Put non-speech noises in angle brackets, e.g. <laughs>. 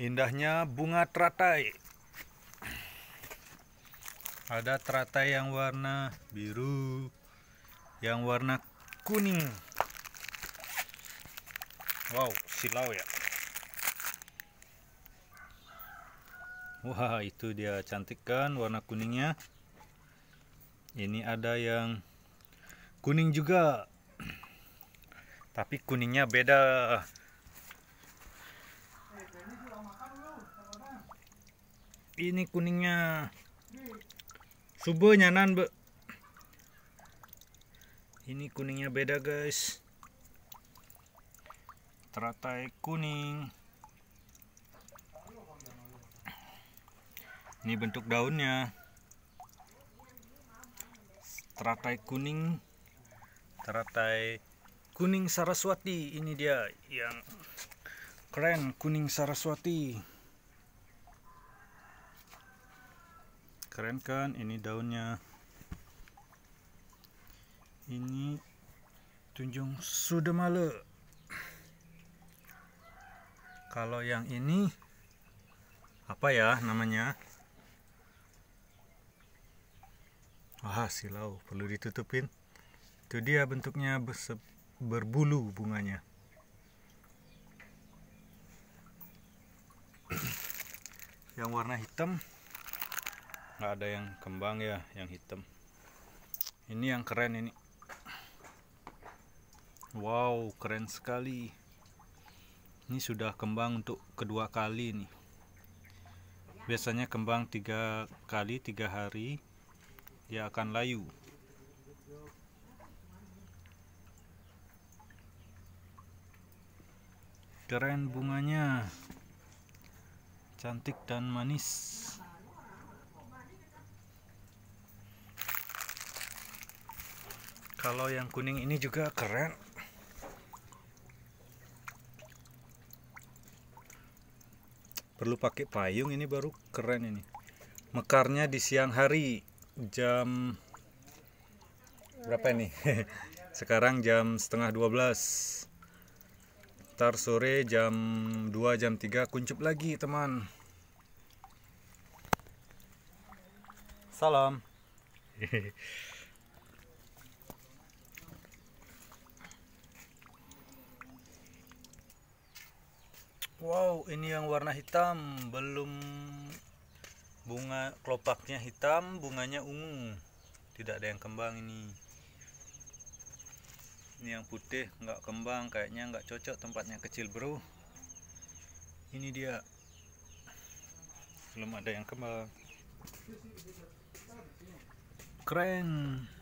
Indahnya bunga teratai. Ada teratai yang warna biru, yang warna kuning. Wow, silau ya. Wah, itu dia cantik kan warna kuningnya. Ini ada yang kuning juga. Tapi kuningnya beda. ini kuningnya subuh nyanan be ini kuningnya beda guys teratai kuning ini bentuk daunnya teratai kuning teratai kuning saraswati ini dia yang keren kuning saraswati keren kan ini daunnya ini tunjung malu kalau yang ini apa ya namanya wah silau perlu ditutupin itu dia bentuknya berbulu bunganya yang warna hitam nggak ada yang kembang ya yang hitam ini yang keren ini wow keren sekali ini sudah kembang untuk kedua kali ini biasanya kembang tiga kali tiga hari dia akan layu keren bunganya cantik dan manis kalau yang kuning ini juga keren perlu pakai payung ini baru keren ini mekarnya di siang hari jam berapa ini <laughs> sekarang jam setengah 12 ntar sore jam 2 jam 3 kuncup lagi teman salam <laughs> Wow, ini yang warna hitam, belum bunga kelopaknya hitam, bunganya ungu. Tidak ada yang kembang ini. Ini yang putih, nggak kembang, kayaknya nggak cocok tempatnya kecil, bro. Ini dia. Belum ada yang kembang. Keren.